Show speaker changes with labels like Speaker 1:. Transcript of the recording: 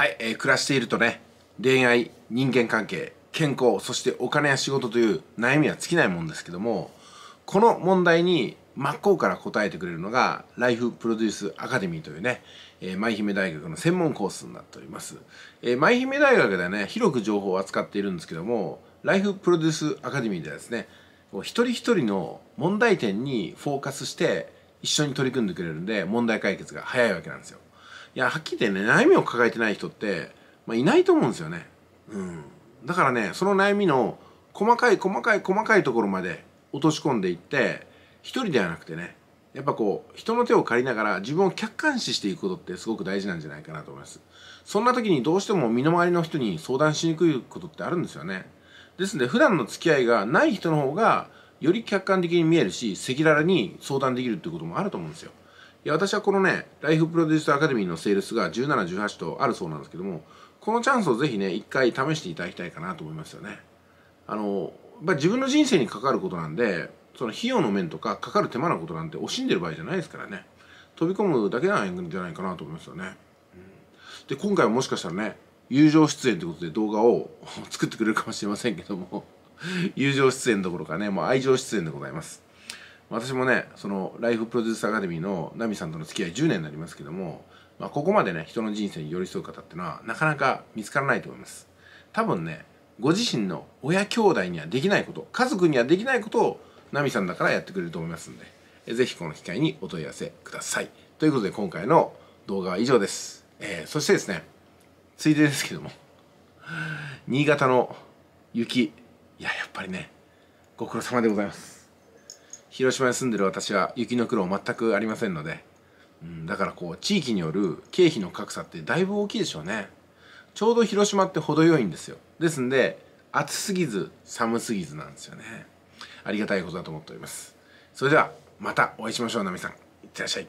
Speaker 1: はい、えー、暮らしているとね恋愛人間関係健康そしてお金や仕事という悩みは尽きないもんですけどもこの問題に真っ向から答えてくれるのがライフプロデュースアカデミーというね、えー、舞姫大学の専門コースになっております、えー、舞姫大学ではね広く情報を扱っているんですけどもライフプロデュースアカデミーではですね一人一人の問題点にフォーカスして一緒に取り組んでくれるんで問題解決が早いわけなんですよいやはっきり言ってね悩みを抱えてない人って、まあ、いないと思うんですよね、うん、だからねその悩みの細かい細かい細かいところまで落とし込んでいって一人ではなくてねやっぱこう人の手を借りながら自分を客観視していくことってすごく大事なんじゃないかなと思いますそんな時にどうしても身の回りの人に相談しにくいことってあるんですよねですので普段の付き合いがない人の方がより客観的に見えるし赤裸々に相談できるっていうこともあると思うんですよいや私はこのねライフプロデュースアカデミーのセールスが1718とあるそうなんですけどもこのチャンスをぜひね一回試していただきたいかなと思いますよねあのや自分の人生にかかることなんでその費用の面とかかかる手間なことなんて惜しんでる場合じゃないですからね飛び込むだけなんじゃないかなと思いますよね、で今回はもしかしたらね友情出演ということで動画を 作ってくれるかもしれませんけども友情出演どころかねもう愛情出演でございます私もねそのライフプロデュースアカデミーのナミさんとの付き合い10年になりますけども、まあ、ここまでね人の人生に寄り添う方っていうのはなかなか見つからないと思います多分ねご自身の親兄弟にはできないこと家族にはできないことをナミさんだからやってくれると思いますんで是非この機会にお問い合わせくださいということで今回の動画は以上です、えー、そしてですねついでですけども新潟の雪いややっぱりねご苦労様でございます広島に住んでる私は雪の苦労全くありませんので、うん、だからこう地域による経費の格差ってだいぶ大きいでしょうねちょうど広島って程よいんですよですんで暑すぎず寒すぎずなんですよねありがたいことだと思っておりますそれではまたお会いしましょうナミさんいってらっしゃい